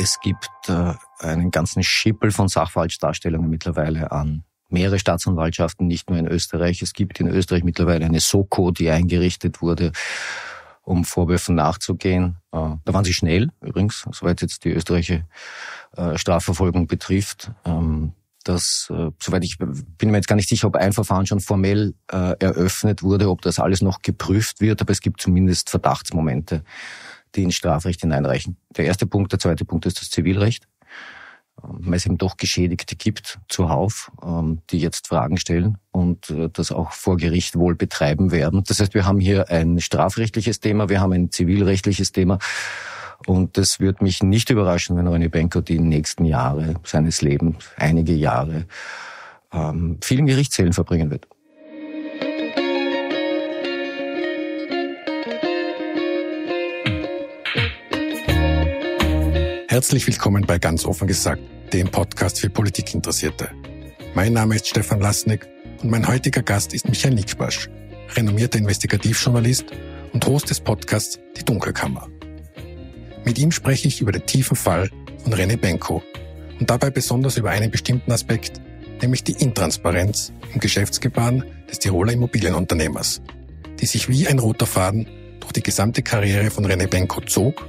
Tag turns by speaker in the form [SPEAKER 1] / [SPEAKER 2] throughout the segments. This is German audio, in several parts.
[SPEAKER 1] Es gibt äh, einen ganzen Schippel von Sachverhaltsdarstellungen mittlerweile an mehrere Staatsanwaltschaften, nicht nur in Österreich. Es gibt in Österreich mittlerweile eine Soko, die eingerichtet wurde, um Vorwürfen nachzugehen. Äh, da waren sie schnell, übrigens, soweit jetzt die österreichische äh, Strafverfolgung betrifft. Ähm, das, äh, soweit ich bin mir jetzt gar nicht sicher, ob ein Verfahren schon formell äh, eröffnet wurde, ob das alles noch geprüft wird, aber es gibt zumindest Verdachtsmomente die ins Strafrecht hineinreichen. Der erste Punkt, der zweite Punkt ist das Zivilrecht, ähm, weil es eben doch Geschädigte gibt, zuhauf, ähm, die jetzt Fragen stellen und äh, das auch vor Gericht wohl betreiben werden. Das heißt, wir haben hier ein strafrechtliches Thema, wir haben ein zivilrechtliches Thema. Und das wird mich nicht überraschen, wenn René Benko die nächsten Jahre seines Lebens, einige Jahre, ähm, vielen Gerichtssälen verbringen wird.
[SPEAKER 2] Herzlich willkommen bei Ganz offen gesagt, dem Podcast für Politikinteressierte. Mein Name ist Stefan Lasnik und mein heutiger Gast ist Michael Nickbasch, renommierter Investigativjournalist und Host des Podcasts Die Dunkelkammer. Mit ihm spreche ich über den tiefen Fall von René Benko und dabei besonders über einen bestimmten Aspekt, nämlich die Intransparenz im Geschäftsgebaren des Tiroler Immobilienunternehmers, die sich wie ein roter Faden durch die gesamte Karriere von René Benko zog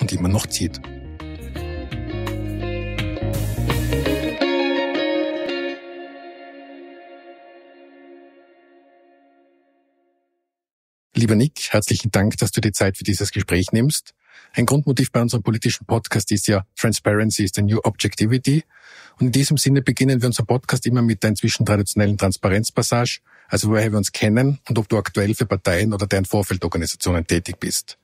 [SPEAKER 2] und immer noch zieht. Lieber Nick, herzlichen Dank, dass du dir Zeit für dieses Gespräch nimmst. Ein Grundmotiv bei unserem politischen Podcast ist ja Transparency is the new objectivity. Und in diesem Sinne beginnen wir unseren Podcast immer mit der inzwischen traditionellen Transparenzpassage, also woher wir uns kennen und ob du aktuell für Parteien oder deren Vorfeldorganisationen tätig bist.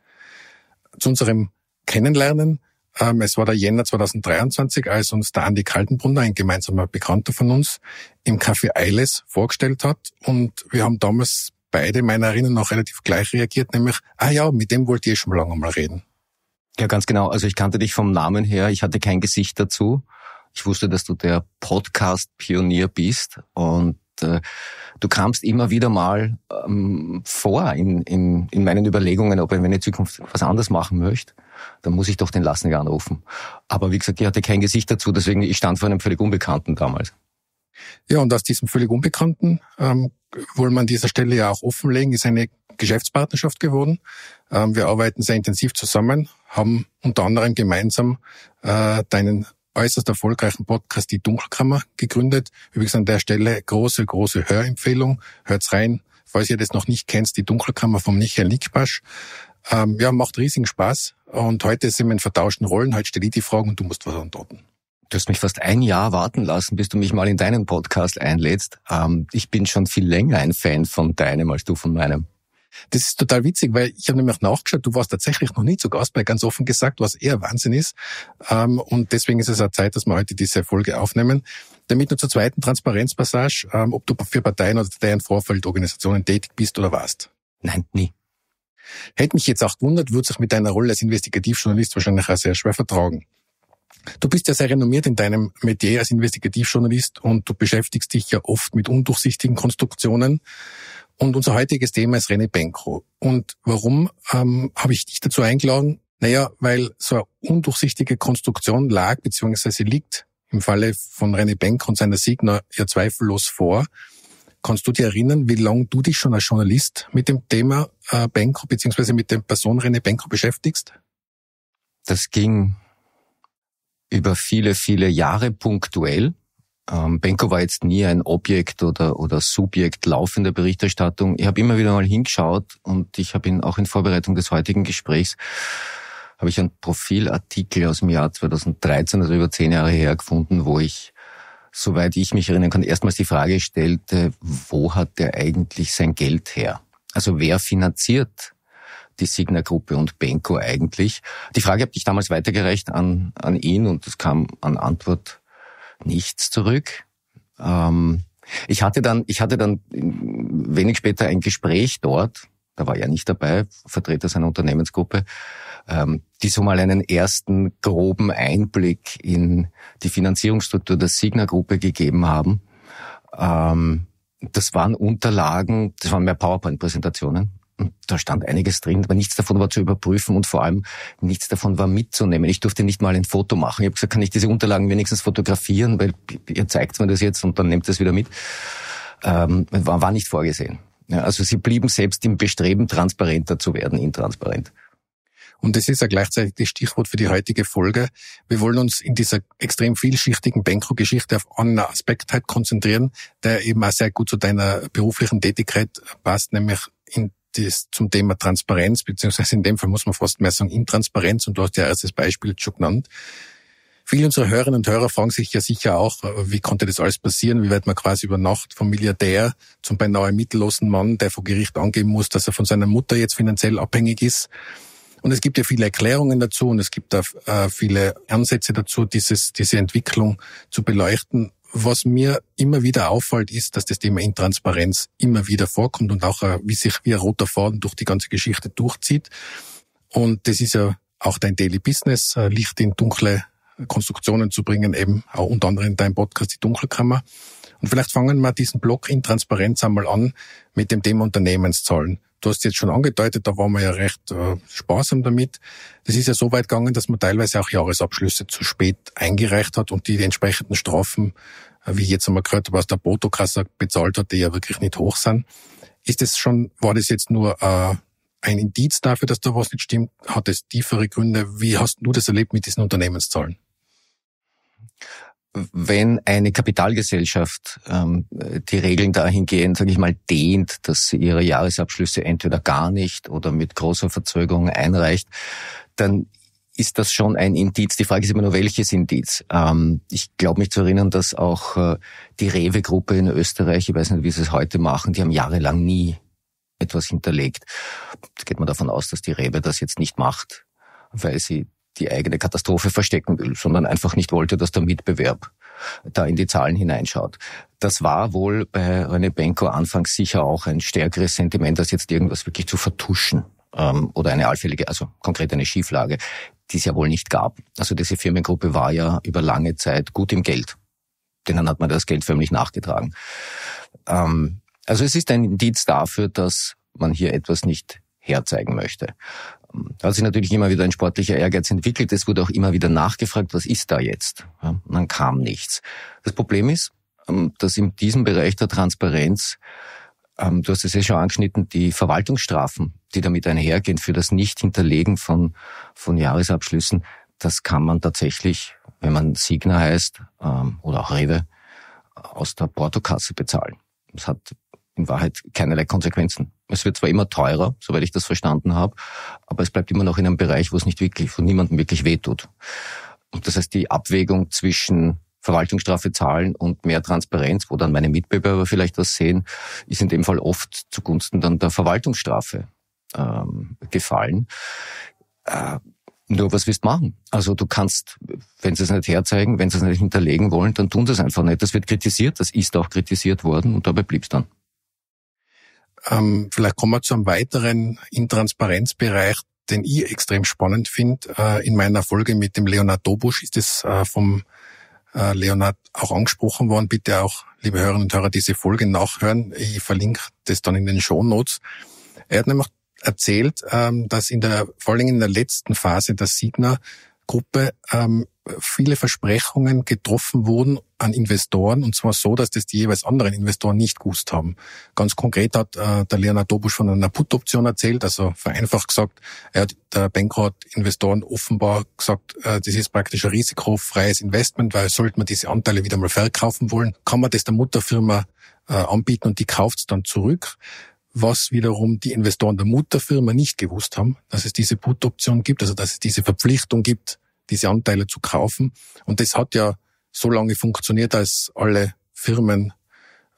[SPEAKER 2] Zu unserem Kennenlernen. Ähm, es war der Jänner 2023, als uns der Andi Kaltenbrunner, ein gemeinsamer Bekannter von uns, im Café Eiles vorgestellt hat. Und wir haben damals beide meiner Erinnerung noch relativ gleich reagiert, nämlich, ah ja, mit dem wollt ihr eh schon lange mal reden. Ja, ganz genau. Also ich kannte dich vom Namen her, ich hatte kein Gesicht dazu.
[SPEAKER 1] Ich wusste, dass du der Podcast-Pionier bist und äh, du kamst immer wieder mal ähm, vor in, in, in meinen Überlegungen, ob ich in Zukunft was anders machen möchte. Dann muss ich doch den Lassen anrufen. Aber wie gesagt, ich hatte kein Gesicht dazu, deswegen ich stand vor einem völlig Unbekannten damals.
[SPEAKER 2] Ja, und aus diesem völlig Unbekannten ähm, wollen wir an dieser Stelle ja auch offenlegen, ist eine Geschäftspartnerschaft geworden. Ähm, wir arbeiten sehr intensiv zusammen, haben unter anderem gemeinsam äh, deinen äußerst erfolgreichen Podcast Die Dunkelkammer gegründet. Übrigens an der Stelle große, große Hörempfehlung. Hört's rein, falls ihr das noch nicht kennt, Die Dunkelkammer von Michael Nickbasch. Ähm, ja, macht riesigen Spaß. Und heute sind wir in vertauschten Rollen. Heute stelle ich die Fragen und du musst was antworten. Du hast mich fast ein Jahr warten lassen, bis du mich mal in deinen Podcast einlädst. Ähm, ich bin schon viel länger
[SPEAKER 1] ein Fan von deinem als du von meinem.
[SPEAKER 2] Das ist total witzig, weil ich habe nämlich auch nachgeschaut, du warst tatsächlich noch nie zu Gast bei ganz offen gesagt, was eher Wahnsinn ist. Ähm, und deswegen ist es auch Zeit, dass wir heute diese Folge aufnehmen. Damit nur zur zweiten Transparenzpassage, ähm, ob du für Parteien oder deren Vorfeldorganisationen tätig bist oder warst. Nein, nie. Hätte mich jetzt auch gewundert, würde sich mit deiner Rolle als Investigativjournalist wahrscheinlich auch sehr schwer vertragen. Du bist ja sehr renommiert in deinem Metier als Investigativjournalist und du beschäftigst dich ja oft mit undurchsichtigen Konstruktionen. Und unser heutiges Thema ist René Benko. Und warum ähm, habe ich dich dazu eingeladen? Naja, weil so eine undurchsichtige Konstruktion lag beziehungsweise liegt im Falle von René Benko und seiner Signer ja zweifellos vor. Kannst du dir erinnern, wie lange du dich schon als Journalist mit dem Thema äh, Benko beziehungsweise mit der Person René Benko beschäftigst? Das ging
[SPEAKER 1] über viele, viele Jahre punktuell. Ähm, Benko war jetzt nie ein Objekt oder, oder Subjekt laufender Berichterstattung. Ich habe immer wieder mal hingeschaut und ich habe ihn auch in Vorbereitung des heutigen Gesprächs habe ich einen Profilartikel aus dem Jahr 2013, also über zehn Jahre her, gefunden, wo ich, soweit ich mich erinnern kann, erstmals die Frage stellte, wo hat der eigentlich sein Geld her? Also wer finanziert die Signa-Gruppe und Benko eigentlich? Die Frage habe ich damals weitergereicht an, an ihn und es kam an Antwort nichts zurück. Ähm, ich hatte dann, ich hatte dann wenig später ein Gespräch dort, da war er nicht dabei, Vertreter seiner Unternehmensgruppe, ähm, die so mal einen ersten groben Einblick in die Finanzierungsstruktur der Signa-Gruppe gegeben haben. Ähm, das waren Unterlagen, das waren mehr PowerPoint-Präsentationen da stand einiges drin, aber nichts davon war zu überprüfen und vor allem nichts davon war mitzunehmen. Ich durfte nicht mal ein Foto machen. Ich habe gesagt, kann ich diese Unterlagen wenigstens fotografieren, weil ihr zeigt mir das jetzt und dann nehmt es wieder mit. Ähm, war, war nicht vorgesehen. Ja, also sie blieben selbst im Bestreben, transparenter zu werden, intransparent.
[SPEAKER 2] Und das ist ja gleichzeitig das Stichwort für die heutige Folge. Wir wollen uns in dieser extrem vielschichtigen Benko-Geschichte auf einen Aspekt halt konzentrieren, der eben auch sehr gut zu deiner beruflichen Tätigkeit passt, nämlich in das zum Thema Transparenz, beziehungsweise in dem Fall muss man fast mehr sagen, Intransparenz, und du hast ja erst das Beispiel schon genannt. Viele unserer Hörerinnen und Hörer fragen sich ja sicher auch, wie konnte das alles passieren? Wie wird man quasi über Nacht vom Milliardär zum beinahe mittellosen Mann, der vor Gericht angeben muss, dass er von seiner Mutter jetzt finanziell abhängig ist? Und es gibt ja viele Erklärungen dazu und es gibt auch äh, viele Ansätze dazu, dieses, diese Entwicklung zu beleuchten. Was mir immer wieder auffällt, ist, dass das Thema Intransparenz immer wieder vorkommt und auch äh, wie sich wie ein roter Faden durch die ganze Geschichte durchzieht. Und das ist ja auch dein Daily Business, äh, Licht in dunkle Konstruktionen zu bringen, eben auch unter anderem dein Podcast Die Dunkelkammer. Und vielleicht fangen wir diesen Blog Intransparenz einmal an mit dem Thema Unternehmenszahlen. Du hast jetzt schon angedeutet, da waren wir ja recht äh, sparsam damit. Das ist ja so weit gegangen, dass man teilweise auch Jahresabschlüsse zu spät eingereicht hat und die, die entsprechenden Strafen, äh, wie ich jetzt einmal gehört habe, aus der Botokasse bezahlt hat, die ja wirklich nicht hoch sind. Ist das schon, war das jetzt nur äh, ein Indiz dafür, dass da was nicht stimmt? Hat es tiefere Gründe? Wie hast du das erlebt mit diesen Unternehmenszahlen? wenn eine Kapitalgesellschaft ähm, die Regeln dahingehend, sage ich
[SPEAKER 1] mal, dehnt, dass sie ihre Jahresabschlüsse entweder gar nicht oder mit großer Verzögerung einreicht, dann ist das schon ein Indiz. Die Frage ist immer nur, welches Indiz? Ähm, ich glaube mich zu erinnern, dass auch äh, die Rewe-Gruppe in Österreich, ich weiß nicht, wie sie es heute machen, die haben jahrelang nie etwas hinterlegt. Da geht man davon aus, dass die Rewe das jetzt nicht macht, weil sie die eigene Katastrophe verstecken will, sondern einfach nicht wollte, dass der Mitbewerb da in die Zahlen hineinschaut. Das war wohl bei René Benko anfangs sicher auch ein stärkeres Sentiment, als jetzt irgendwas wirklich zu vertuschen ähm, oder eine allfällige, also konkret eine Schieflage, die es ja wohl nicht gab. Also diese Firmengruppe war ja über lange Zeit gut im Geld. Denen hat man das Geld förmlich nachgetragen. Ähm, also es ist ein Indiz dafür, dass man hier etwas nicht herzeigen möchte. Da hat sich natürlich immer wieder ein sportlicher Ehrgeiz entwickelt. Es wurde auch immer wieder nachgefragt, was ist da jetzt? Und dann kam nichts. Das Problem ist, ähm, dass in diesem Bereich der Transparenz, ähm, du hast es ja schon angeschnitten, die Verwaltungsstrafen, die damit einhergehen für das Nicht-Hinterlegen von, von Jahresabschlüssen, das kann man tatsächlich, wenn man Signa heißt ähm, oder auch Rewe, aus der Portokasse bezahlen. Das hat in Wahrheit keinerlei Konsequenzen. Es wird zwar immer teurer, soweit ich das verstanden habe, aber es bleibt immer noch in einem Bereich, wo es nicht wirklich, von niemandem wirklich wehtut. Und das heißt, die Abwägung zwischen Verwaltungsstrafe zahlen und mehr Transparenz, wo dann meine Mitbewerber vielleicht was sehen, ist in dem Fall oft zugunsten dann der Verwaltungsstrafe ähm, gefallen. Äh, nur was willst du machen? Also du kannst, wenn sie es nicht herzeigen, wenn sie es nicht hinterlegen wollen, dann tun sie es einfach nicht. Das wird kritisiert, das ist auch kritisiert worden und dabei blieb es dann.
[SPEAKER 2] Ähm, vielleicht kommen wir zu einem weiteren Intransparenzbereich, den ich extrem spannend finde. Äh, in meiner Folge mit dem Leonard Dobusch ist es äh, vom äh, Leonard auch angesprochen worden. Bitte auch, liebe Hörerinnen und Hörer, diese Folge nachhören. Ich verlinke das dann in den Show Notes. Er hat nämlich erzählt, ähm, dass in der, vor allem in der letzten Phase der Signa Gruppe ähm, viele Versprechungen getroffen wurden an Investoren und zwar so, dass das die jeweils anderen Investoren nicht gewusst haben. Ganz konkret hat äh, der Leonard Dobusch von einer Put-Option erzählt, also vereinfacht gesagt, er hat, der Banker hat Investoren offenbar gesagt, äh, das ist praktisch ein risikofreies Investment, weil sollte man diese Anteile wieder mal verkaufen wollen, kann man das der Mutterfirma äh, anbieten und die kauft es dann zurück was wiederum die Investoren der Mutterfirma nicht gewusst haben, dass es diese Put-Option gibt, also dass es diese Verpflichtung gibt, diese Anteile zu kaufen. Und das hat ja so lange funktioniert, als alle Firmen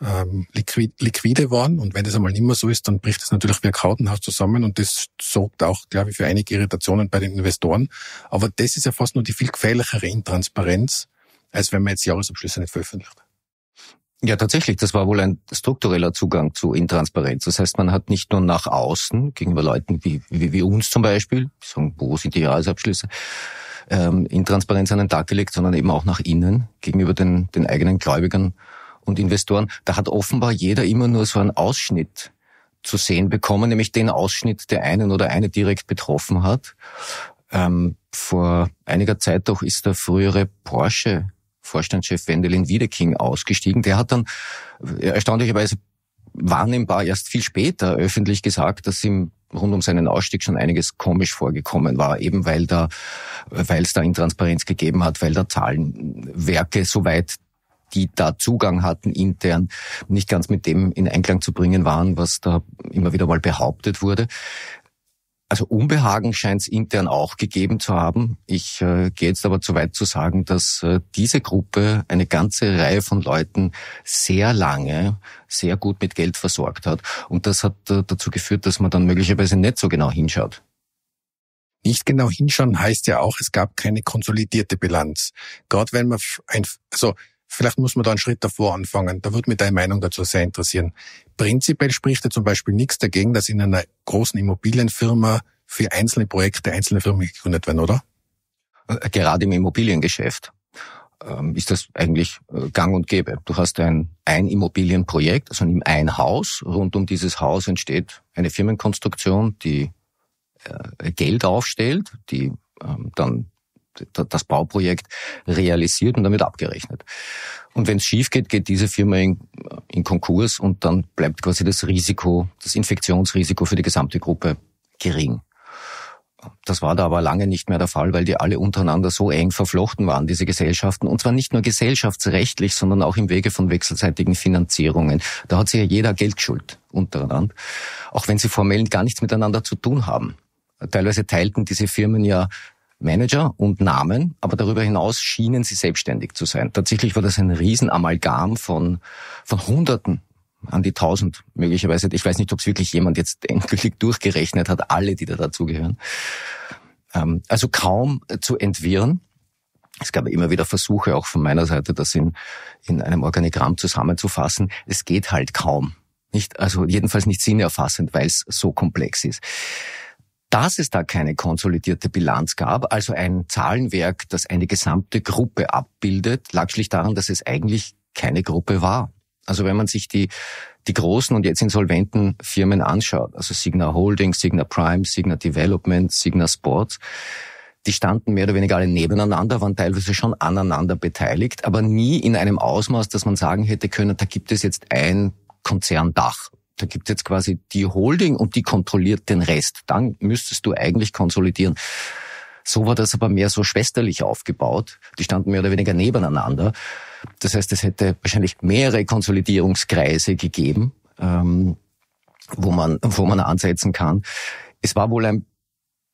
[SPEAKER 2] ähm, liquide waren. Und wenn das einmal nicht mehr so ist, dann bricht das natürlich wie ein Kartenhaus zusammen und das sorgt auch, glaube ich, für einige Irritationen bei den Investoren. Aber das ist ja fast nur die viel gefährlichere Intransparenz, als wenn man jetzt Jahresabschlüsse nicht veröffentlicht.
[SPEAKER 1] Ja, tatsächlich. Das war wohl ein struktureller Zugang zu Intransparenz. Das heißt, man hat nicht nur nach außen gegenüber Leuten wie, wie, wie uns zum Beispiel, sagen, wo sind die Jahresabschlüsse, ähm, Intransparenz an den Tag gelegt, sondern eben auch nach innen gegenüber den, den eigenen Gläubigern und Investoren. Da hat offenbar jeder immer nur so einen Ausschnitt zu sehen bekommen, nämlich den Ausschnitt, der einen oder eine direkt betroffen hat. Ähm, vor einiger Zeit doch ist der frühere Porsche Vorstandschef Wendelin Wiedeking ausgestiegen. Der hat dann äh, erstaunlicherweise wahrnehmbar erst viel später öffentlich gesagt, dass ihm rund um seinen Ausstieg schon einiges komisch vorgekommen war, eben weil da, weil es da Intransparenz gegeben hat, weil da Zahlenwerke soweit die da Zugang hatten intern, nicht ganz mit dem in Einklang zu bringen waren, was da immer wieder mal behauptet wurde. Also Unbehagen scheint es intern auch gegeben zu haben. Ich äh, gehe jetzt aber zu weit zu sagen, dass äh, diese Gruppe eine ganze Reihe von Leuten sehr lange sehr gut mit Geld versorgt
[SPEAKER 2] hat. Und das hat äh, dazu geführt, dass man dann möglicherweise nicht so genau hinschaut. Nicht genau hinschauen heißt ja auch, es gab keine konsolidierte Bilanz. Gerade wenn man ein, also Vielleicht muss man da einen Schritt davor anfangen. Da würde mich deine Meinung dazu sehr interessieren. Prinzipiell spricht ja zum Beispiel nichts dagegen, dass in einer großen Immobilienfirma für einzelne Projekte einzelne Firmen gegründet werden, oder? Äh, gerade im Immobiliengeschäft ähm, ist
[SPEAKER 1] das eigentlich äh, gang und gäbe. Du hast ein, ein Immobilienprojekt, also ein Haus. Rund um dieses Haus entsteht eine Firmenkonstruktion, die äh, Geld aufstellt, die ähm, dann das Bauprojekt realisiert und damit abgerechnet. Und wenn es schief geht, geht diese Firma in, in Konkurs und dann bleibt quasi das Risiko, das Infektionsrisiko für die gesamte Gruppe gering. Das war da aber lange nicht mehr der Fall, weil die alle untereinander so eng verflochten waren, diese Gesellschaften. Und zwar nicht nur gesellschaftsrechtlich, sondern auch im Wege von wechselseitigen Finanzierungen. Da hat sich ja jeder Geldschuld untereinander, auch wenn sie formell gar nichts miteinander zu tun haben. Teilweise teilten diese Firmen ja Manager und Namen, aber darüber hinaus schienen sie selbstständig zu sein. Tatsächlich war das ein Riesenamalgam von, von Hunderten an die tausend möglicherweise. Ich weiß nicht, ob es wirklich jemand jetzt endgültig durchgerechnet hat, alle, die da dazugehören. Ähm, also kaum äh, zu entwirren. Es gab immer wieder Versuche, auch von meiner Seite, das in, in einem Organigramm zusammenzufassen. Es geht halt kaum. Nicht, also jedenfalls nicht sinnerfassend, weil es so komplex ist dass es da keine konsolidierte Bilanz gab, also ein Zahlenwerk, das eine gesamte Gruppe abbildet, lag schlicht daran, dass es eigentlich keine Gruppe war. Also wenn man sich die, die großen und jetzt insolventen Firmen anschaut, also Signa Holding, Signa Prime, Signa Development, Signa Sports, die standen mehr oder weniger alle nebeneinander, waren teilweise schon aneinander beteiligt, aber nie in einem Ausmaß, dass man sagen hätte können, da gibt es jetzt ein Konzerndach da gibt es jetzt quasi die Holding und die kontrolliert den Rest. Dann müsstest du eigentlich konsolidieren. So war das aber mehr so schwesterlich aufgebaut. Die standen mehr oder weniger nebeneinander. Das heißt, es hätte wahrscheinlich mehrere Konsolidierungskreise gegeben, ähm, wo, man, wo man ansetzen kann. Es war wohl ein,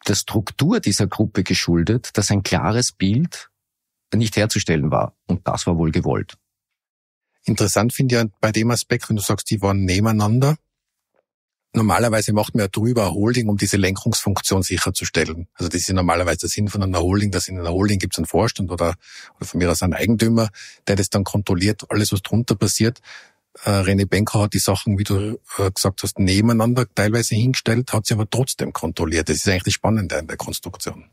[SPEAKER 1] der Struktur dieser Gruppe geschuldet, dass ein klares Bild nicht herzustellen war. Und das war wohl gewollt.
[SPEAKER 2] Interessant finde ich ja bei dem Aspekt, wenn du sagst, die waren nebeneinander. Normalerweise macht man ja drüber Holding, um diese Lenkungsfunktion sicherzustellen. Also das ist normalerweise der Sinn von einer Holding, dass in einer Holding gibt es einen Vorstand oder, oder von mir aus einen Eigentümer, der das dann kontrolliert, alles was drunter passiert. Äh, René Benko hat die Sachen, wie du äh, gesagt hast, nebeneinander teilweise hingestellt, hat sie aber trotzdem kontrolliert. Das ist eigentlich das Spannende an der Konstruktion.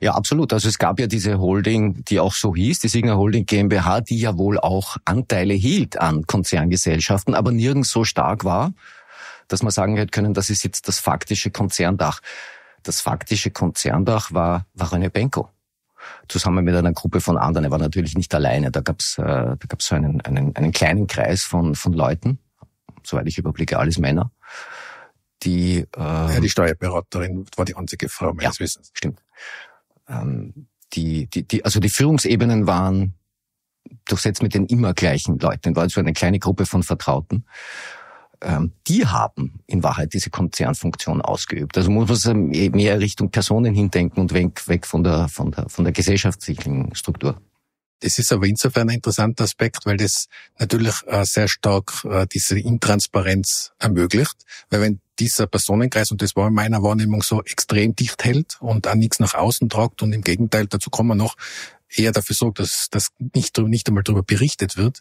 [SPEAKER 2] Ja, absolut. Also es gab ja diese Holding, die auch so hieß, die Signa Holding GmbH,
[SPEAKER 1] die ja wohl auch Anteile hielt an Konzerngesellschaften, aber nirgends so stark war, dass man sagen hätte können, das ist jetzt das faktische Konzerndach. Das faktische Konzerndach war Varone Benko. Zusammen mit einer Gruppe von anderen. Er war natürlich nicht alleine. Da gab's äh, da gab's so einen, einen, einen kleinen Kreis von, von Leuten, soweit ich überblicke, alles Männer, die... Äh, ja, die ähm, Steuerberaterin war die einzige Frau meines ja, Wissens. stimmt ähm, die, die, die, also die Führungsebenen waren durchsetzt mit den immer gleichen Leuten. War also eine kleine Gruppe von Vertrauten. Ähm, die haben in Wahrheit diese Konzernfunktion ausgeübt. Also muss man mehr Richtung Personen
[SPEAKER 2] hindenken und weg, weg von der, von der, von der gesellschaftlichen Struktur. Das ist aber insofern ein interessanter Aspekt, weil das natürlich äh, sehr stark äh, diese Intransparenz ermöglicht. Weil wenn dieser Personenkreis, und das war in meiner Wahrnehmung so, extrem dicht hält und an nichts nach außen tragt und im Gegenteil, dazu kommen wir noch, eher dafür sorgt, dass, dass nicht, nicht einmal darüber berichtet wird,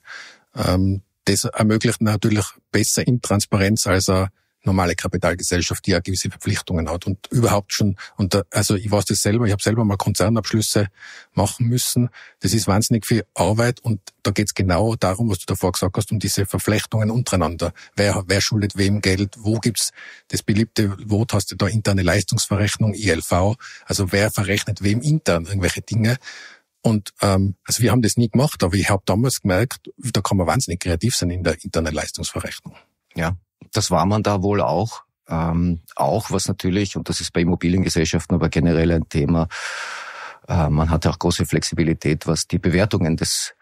[SPEAKER 2] ähm, das ermöglicht natürlich besser Intransparenz als eine normale Kapitalgesellschaft, die ja gewisse Verpflichtungen hat und überhaupt schon, und da, also ich weiß das selber, ich habe selber mal Konzernabschlüsse machen müssen. Das ist wahnsinnig viel Arbeit und da geht's genau darum, was du davor gesagt hast, um diese Verflechtungen untereinander. Wer, wer schuldet wem Geld? Wo gibt's das beliebte, wo hast du da interne Leistungsverrechnung, ILV? Also wer verrechnet wem intern irgendwelche Dinge? Und ähm, also wir haben das nie gemacht, aber ich habe damals gemerkt, da kann man wahnsinnig kreativ sein in der internen Leistungsverrechnung. Ja,
[SPEAKER 1] das war man da wohl auch. Ähm, auch was natürlich, und das ist bei Immobiliengesellschaften aber generell ein Thema, äh, man hatte auch große Flexibilität, was die Bewertungen des,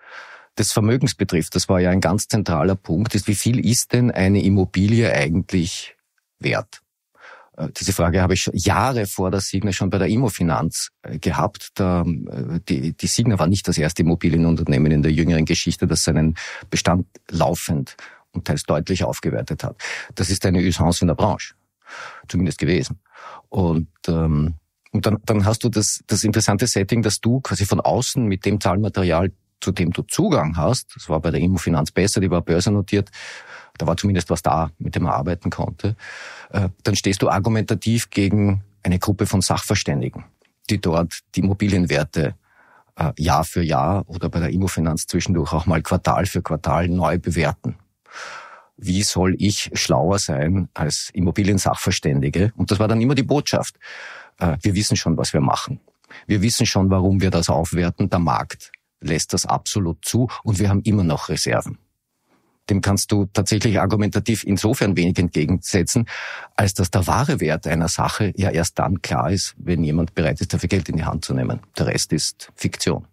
[SPEAKER 1] des Vermögens betrifft. Das war ja ein ganz zentraler Punkt, ist, wie viel ist denn eine Immobilie eigentlich wert? Äh, diese Frage habe ich schon Jahre vor der Signa schon bei der Immofinanz äh, gehabt. Da, äh, die, die Signa war nicht das erste Immobilienunternehmen in der jüngeren Geschichte, das seinen Bestand laufend und teils deutlich aufgewertet hat. Das ist eine Usance in der Branche, zumindest gewesen. Und ähm, und dann, dann hast du das, das interessante Setting, dass du quasi von außen mit dem Zahlmaterial, zu dem du Zugang hast, das war bei der Immofinanz besser, die war börsennotiert, da war zumindest was da, mit dem man arbeiten konnte, äh, dann stehst du argumentativ gegen eine Gruppe von Sachverständigen, die dort die Immobilienwerte äh, Jahr für Jahr oder bei der Immofinanz zwischendurch auch mal Quartal für Quartal neu bewerten wie soll ich schlauer sein als Immobiliensachverständige? Und das war dann immer die Botschaft. Äh, wir wissen schon, was wir machen. Wir wissen schon, warum wir das aufwerten. Der Markt lässt das absolut zu und wir haben immer noch Reserven. Dem kannst du tatsächlich argumentativ insofern wenig entgegensetzen, als dass der wahre Wert einer Sache ja erst dann klar ist, wenn jemand
[SPEAKER 2] bereit ist, dafür Geld in die Hand zu nehmen. Der Rest ist Fiktion.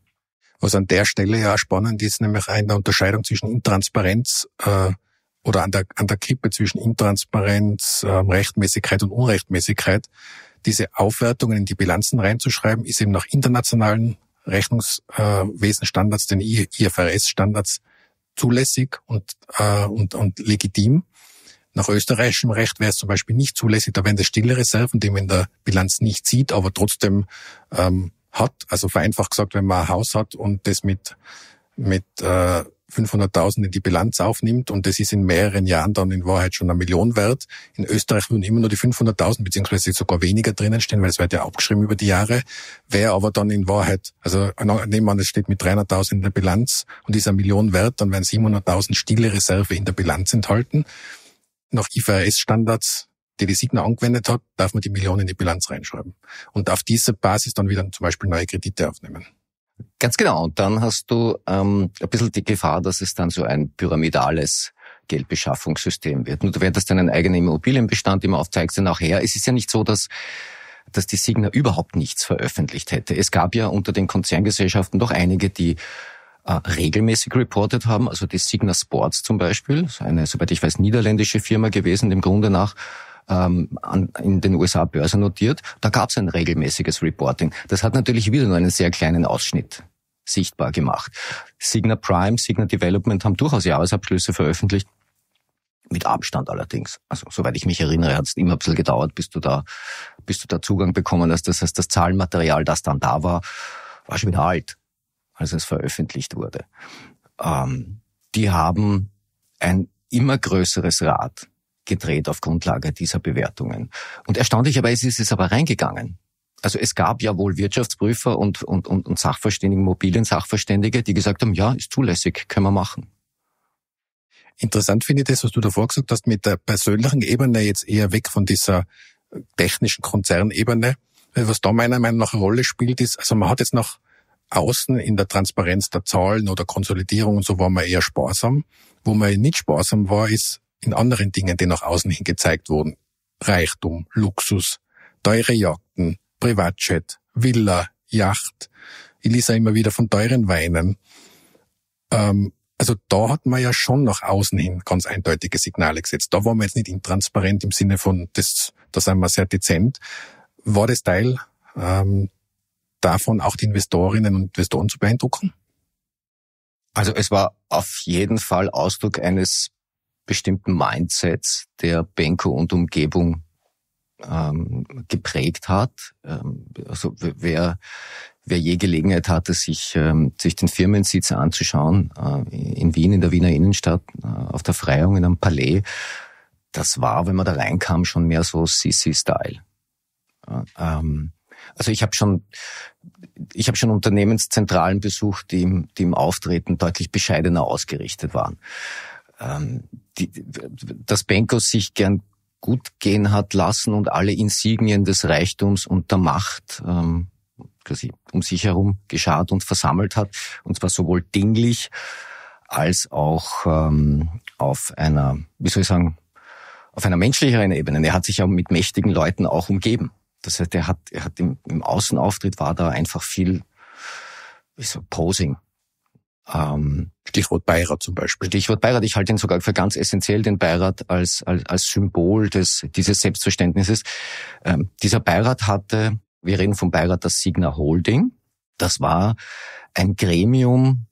[SPEAKER 2] Was an der Stelle ja spannend ist, nämlich eine Unterscheidung zwischen Intransparenz äh, oder an der, an der Kippe zwischen Intransparenz, äh, Rechtmäßigkeit und Unrechtmäßigkeit. Diese Aufwertungen in die Bilanzen reinzuschreiben, ist eben nach internationalen Rechnungswesenstandards, äh, den IFRS-Standards, zulässig und, äh, und, und legitim. Nach österreichischem Recht wäre es zum Beispiel nicht zulässig, da wären das stille Reserven, die man in der Bilanz nicht sieht, aber trotzdem ähm, hat. Also vereinfacht gesagt, wenn man ein Haus hat und das mit, mit äh, 500.000 in die Bilanz aufnimmt und das ist in mehreren Jahren dann in Wahrheit schon eine Million wert. In Österreich würden immer nur die 500.000 beziehungsweise sogar weniger drinnen stehen, weil es wird ja abgeschrieben über die Jahre. Wer aber dann in Wahrheit, also äh, nehmen wir an, es steht mit 300.000 in der Bilanz und ist eine Million wert, dann wären 700.000 stille Reserve in der Bilanz enthalten. Nach IFRS-Standards die die Signa angewendet hat, darf man die Millionen in die Bilanz reinschreiben und auf dieser Basis dann wieder zum Beispiel neue Kredite aufnehmen. Ganz genau. Und dann hast du ähm,
[SPEAKER 1] ein bisschen die Gefahr, dass es dann so ein pyramidales Geldbeschaffungssystem wird. Nur du das deinen eigenen Immobilienbestand immer aufzeigst, dann auch her. Es ist ja nicht so, dass dass die Signa überhaupt nichts veröffentlicht hätte. Es gab ja unter den Konzerngesellschaften doch einige, die äh, regelmäßig reported haben, also die Signa Sports zum Beispiel, eine, soweit ich weiß, niederländische Firma gewesen, dem Grunde nach, ähm, an, in den USA Börse notiert, Da gab es ein regelmäßiges Reporting. Das hat natürlich wieder nur einen sehr kleinen Ausschnitt sichtbar gemacht. Signa Prime, Signa Development haben durchaus Jahresabschlüsse veröffentlicht, mit Abstand allerdings. Also soweit ich mich erinnere, hat es immer ein bisschen gedauert, bis du da, bis du da Zugang bekommen hast. Das heißt, das Zahlenmaterial, das dann da war, war schon wieder alt, als es veröffentlicht wurde. Ähm, die haben ein immer größeres Rad gedreht auf Grundlage dieser Bewertungen. Und erstaunlicherweise ist es aber reingegangen. Also es gab ja wohl Wirtschaftsprüfer und, und, und, und Sachverständigen, mobilen Sachverständige, die gesagt haben, ja, ist
[SPEAKER 2] zulässig, können wir machen. Interessant finde ich das, was du davor gesagt hast, mit der persönlichen Ebene jetzt eher weg von dieser äh, technischen Konzernebene. Was da meiner Meinung nach eine Rolle spielt, ist, also man hat jetzt nach außen in der Transparenz der Zahlen oder Konsolidierung und so war man eher sparsam. Wo man nicht sparsam war, ist in anderen Dingen, die nach außen hin gezeigt wurden. Reichtum, Luxus, teure Jagden, Privatjet, Villa, Yacht. Ich ließ ja immer wieder von teuren Weinen. Ähm, also da hat man ja schon nach außen hin ganz eindeutige Signale gesetzt. Da waren wir jetzt nicht intransparent im Sinne von, das, da sind wir sehr dezent. War das Teil ähm, davon, auch die Investorinnen und Investoren zu beeindrucken?
[SPEAKER 1] Also es war auf jeden Fall Ausdruck eines bestimmten Mindsets der Benko und Umgebung ähm, geprägt hat. Ähm, also wer, wer je Gelegenheit hatte, sich, ähm, sich den Firmensitz anzuschauen, äh, in Wien, in der Wiener Innenstadt, äh, auf der Freiung, in einem Palais, das war, wenn man da reinkam, schon mehr so Sissi-Style. Äh, ähm, also ich habe schon, ich habe schon Unternehmenszentralen besucht, die im, die im Auftreten deutlich bescheidener ausgerichtet waren ähm, die, dass Benkos sich gern gut gehen hat lassen und alle Insignien des Reichtums und der Macht ähm, quasi um sich herum geschart und versammelt hat, und zwar sowohl dinglich als auch ähm, auf einer, wie soll ich sagen, auf einer menschlicheren Ebene. Er hat sich ja mit mächtigen Leuten auch umgeben. Das heißt, er hat, er hat im, im Außenauftritt war da einfach viel so Posing ähm, Stichwort Beirat zum Beispiel. Stichwort Beirat. Ich halte ihn sogar für ganz essentiell, den Beirat als, als, als Symbol des, dieses Selbstverständnisses. Ähm, dieser Beirat hatte, wir reden vom Beirat der Signa Holding. Das war ein Gremium,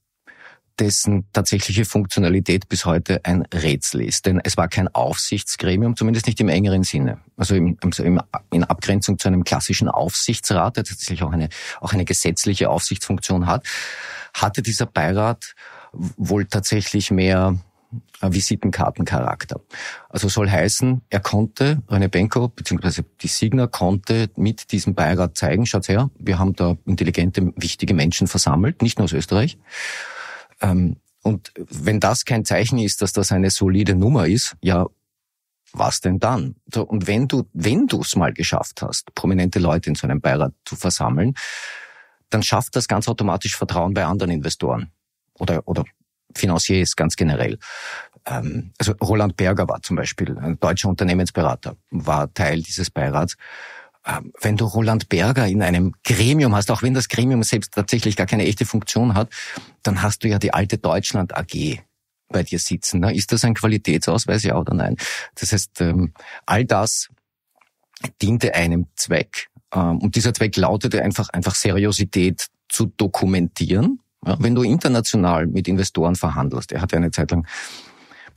[SPEAKER 1] dessen tatsächliche Funktionalität bis heute ein Rätsel ist. Denn es war kein Aufsichtsgremium, zumindest nicht im engeren Sinne. Also im, im, in Abgrenzung zu einem klassischen Aufsichtsrat, der tatsächlich auch eine, auch eine gesetzliche Aufsichtsfunktion hat, hatte dieser Beirat wohl tatsächlich mehr äh, Visitenkartencharakter. Also soll heißen, er konnte, René Benko bzw. die Signer konnte mit diesem Beirat zeigen, schaut her, wir haben da intelligente, wichtige Menschen versammelt, nicht nur aus Österreich. Ähm, und wenn das kein Zeichen ist, dass das eine solide Nummer ist, ja, was denn dann? So, und wenn du, wenn du es mal geschafft hast, prominente Leute in so einem Beirat zu versammeln, dann schafft das ganz automatisch Vertrauen bei anderen Investoren oder, oder Financiers ganz generell. Ähm, also Roland Berger war zum Beispiel ein deutscher Unternehmensberater, war Teil dieses Beirats. Ähm, wenn du Roland Berger in einem Gremium hast, auch wenn das Gremium selbst tatsächlich gar keine echte Funktion hat, dann hast du ja die alte Deutschland AG bei dir sitzen. Ne? Ist das ein Qualitätsausweis, ja oder nein? Das heißt, ähm, all das diente einem Zweck. Ähm, und dieser Zweck lautete einfach, einfach Seriosität zu dokumentieren. wenn du international mit Investoren verhandelst, er hat ja eine Zeit lang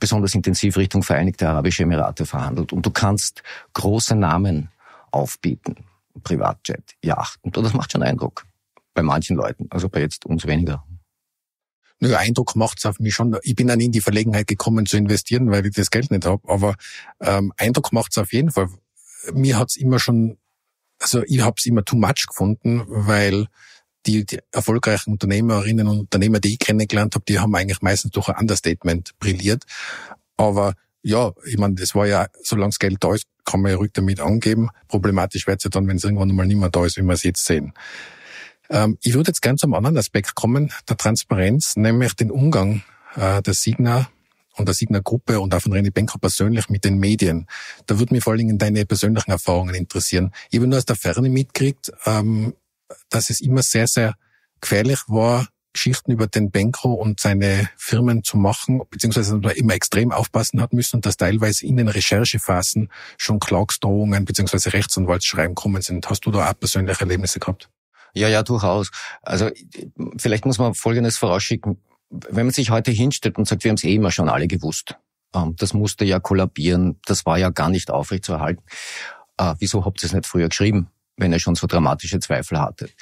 [SPEAKER 1] besonders intensiv Richtung Vereinigte Arabische Emirate verhandelt und du kannst große Namen aufbieten. Privatjet, Yacht. Und das macht schon Eindruck. Bei manchen Leuten, also bei jetzt uns weniger.
[SPEAKER 2] Naja, Eindruck macht's auf mich schon. Ich bin dann in die Verlegenheit gekommen zu investieren, weil ich das Geld nicht habe. Aber ähm, Eindruck macht's auf jeden Fall. Mir hat's immer schon, also ich hab's immer too much gefunden, weil die, die erfolgreichen Unternehmerinnen und Unternehmer, die ich kennengelernt habe, die haben eigentlich meistens durch ein Understatement brilliert. Aber ja, ich meine, das war ja, solange das Geld da ist, kann man ja ruhig damit angeben. Problematisch wird es ja dann, wenn es irgendwann mal nicht mehr da ist, wie wir es jetzt sehen. Ähm, ich würde jetzt gern zum anderen Aspekt kommen, der Transparenz, nämlich den Umgang äh, der Signa und der Signa-Gruppe und auch von René Benko persönlich mit den Medien. Da würde mich vor allen Dingen deine persönlichen Erfahrungen interessieren. Ich habe nur aus der Ferne mitgekriegt, ähm, dass es immer sehr, sehr gefährlich war, Geschichten über den Benko und seine Firmen zu machen, beziehungsweise dass man immer extrem aufpassen hat müssen und dass teilweise in den Recherchephasen schon Klagsdrohungen beziehungsweise Rechtsanwaltsschreiben kommen sind. Hast du da auch persönliche Erlebnisse gehabt?
[SPEAKER 1] Ja, ja, durchaus. Also vielleicht muss man Folgendes vorausschicken. Wenn man sich heute hinstellt und sagt, wir haben es eh immer schon alle gewusst, ähm, das musste ja kollabieren, das war ja gar nicht aufrechtzuerhalten. Äh, wieso habt ihr es nicht früher geschrieben, wenn ihr schon so dramatische Zweifel hattet?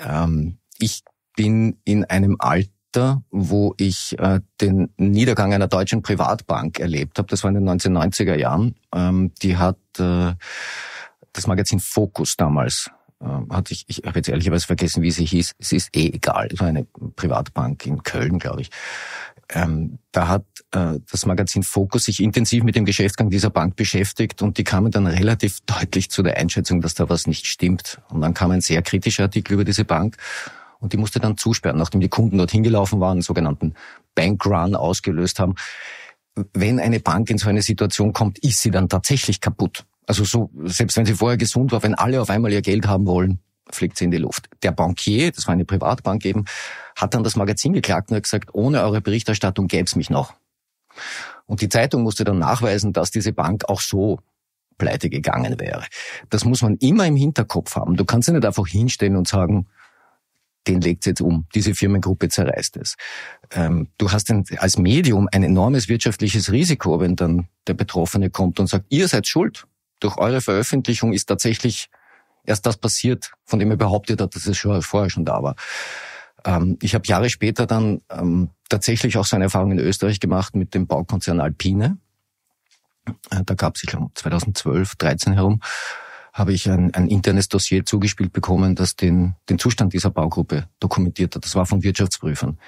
[SPEAKER 1] Ähm, ich bin in einem Alter, wo ich äh, den Niedergang einer deutschen Privatbank erlebt habe. Das war in den 1990er Jahren. Ähm, die hat äh, das Magazin Focus damals ähm, Hat ich, ich habe jetzt ehrlicherweise vergessen, wie sie hieß. Es ist eh egal. Es war eine Privatbank in Köln, glaube ich. Ähm, da hat äh, das Magazin Focus sich intensiv mit dem Geschäftsgang dieser Bank beschäftigt und die kamen dann relativ deutlich zu der Einschätzung, dass da was nicht stimmt. Und dann kam ein sehr kritischer Artikel über diese Bank und die musste dann zusperren, nachdem die Kunden dort hingelaufen waren, einen sogenannten Bankrun ausgelöst haben. Wenn eine Bank in so eine Situation kommt, ist sie dann tatsächlich kaputt. Also so, selbst wenn sie vorher gesund war, wenn alle auf einmal ihr Geld haben wollen, fliegt sie in die Luft. Der Bankier, das war eine Privatbank eben, hat dann das Magazin geklagt und hat gesagt, ohne eure Berichterstattung gäbe es mich noch. Und die Zeitung musste dann nachweisen, dass diese Bank auch so pleite gegangen wäre. Das muss man immer im Hinterkopf haben. Du kannst ja nicht einfach hinstellen und sagen, den legt jetzt um. Diese Firmengruppe zerreißt es. Ähm, du hast ein, als Medium ein enormes wirtschaftliches Risiko, wenn dann der Betroffene kommt und sagt, ihr seid schuld. Durch eure Veröffentlichung ist tatsächlich erst das passiert, von dem ihr behauptet habt, dass es schon, vorher schon da war. Ähm, ich habe Jahre später dann ähm, tatsächlich auch so eine Erfahrung in Österreich gemacht mit dem Baukonzern Alpine. Äh, da gab es, ich glaube, 2012, 13 herum habe ich ein, ein internes Dossier zugespielt bekommen, das den, den Zustand dieser Baugruppe dokumentiert hat. Das war von Wirtschaftsprüfern.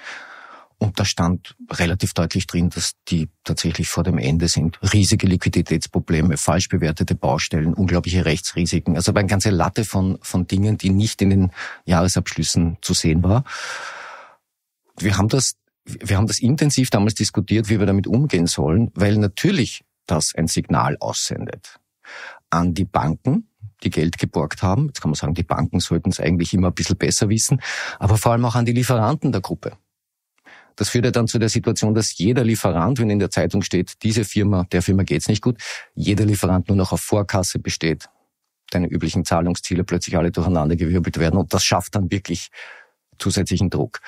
[SPEAKER 1] Und da stand relativ deutlich drin, dass die tatsächlich vor dem Ende sind. Riesige Liquiditätsprobleme, falsch bewertete Baustellen, unglaubliche Rechtsrisiken. Also eine ganze Latte von, von Dingen, die nicht in den Jahresabschlüssen zu sehen war. Wir haben das, wir haben das intensiv damals diskutiert, wie wir damit umgehen sollen, weil natürlich das ein Signal aussendet an die Banken, die Geld geborgt haben. Jetzt kann man sagen, die Banken sollten es eigentlich immer ein bisschen besser wissen, aber vor allem auch an die Lieferanten der Gruppe. Das führt ja dann zu der Situation, dass jeder Lieferant, wenn in der Zeitung steht, diese Firma, der Firma geht's nicht gut, jeder Lieferant nur noch auf Vorkasse besteht, deine üblichen Zahlungsziele plötzlich alle durcheinander gewirbelt werden und das schafft dann wirklich zusätzlichen Druck.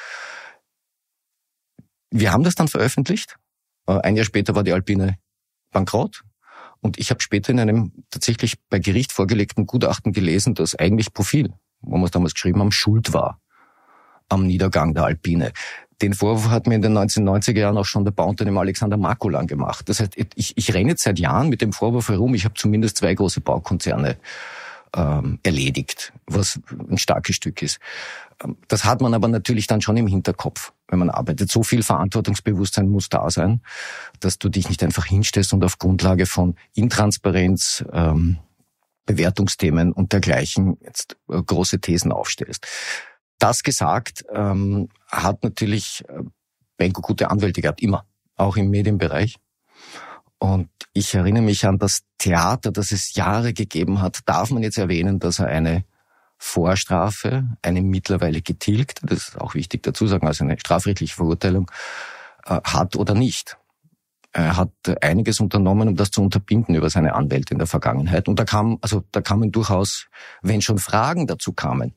[SPEAKER 1] Wir haben das dann veröffentlicht. Äh, ein Jahr später war die Alpine bankrott. Und ich habe später in einem tatsächlich bei Gericht vorgelegten Gutachten gelesen, dass eigentlich Profil, wo wir es damals geschrieben haben, schuld war am Niedergang der Alpine. Den Vorwurf hat mir in den 1990er Jahren auch schon der Bauunternehmer Alexander Makulan gemacht. Das heißt, ich, ich renne jetzt seit Jahren mit dem Vorwurf herum, ich habe zumindest zwei große Baukonzerne ähm, erledigt, was ein starkes Stück ist. Ähm, das hat man aber natürlich dann schon im Hinterkopf wenn man arbeitet. So viel Verantwortungsbewusstsein muss da sein, dass du dich nicht einfach hinstellst und auf Grundlage von Intransparenz, ähm, Bewertungsthemen und dergleichen jetzt äh, große Thesen aufstellst. Das gesagt, ähm, hat natürlich äh, Benko gute Anwälte gehabt, immer, auch im Medienbereich. Und ich erinnere mich an das Theater, das es Jahre gegeben hat. Darf man jetzt erwähnen, dass er eine Vorstrafe, eine mittlerweile getilgte, das ist auch wichtig dazu sagen, also eine strafrechtliche Verurteilung, äh, hat oder nicht. Er hat einiges unternommen, um das zu unterbinden über seine Anwälte in der Vergangenheit. Und da kam, also da kamen durchaus, wenn schon Fragen dazu kamen,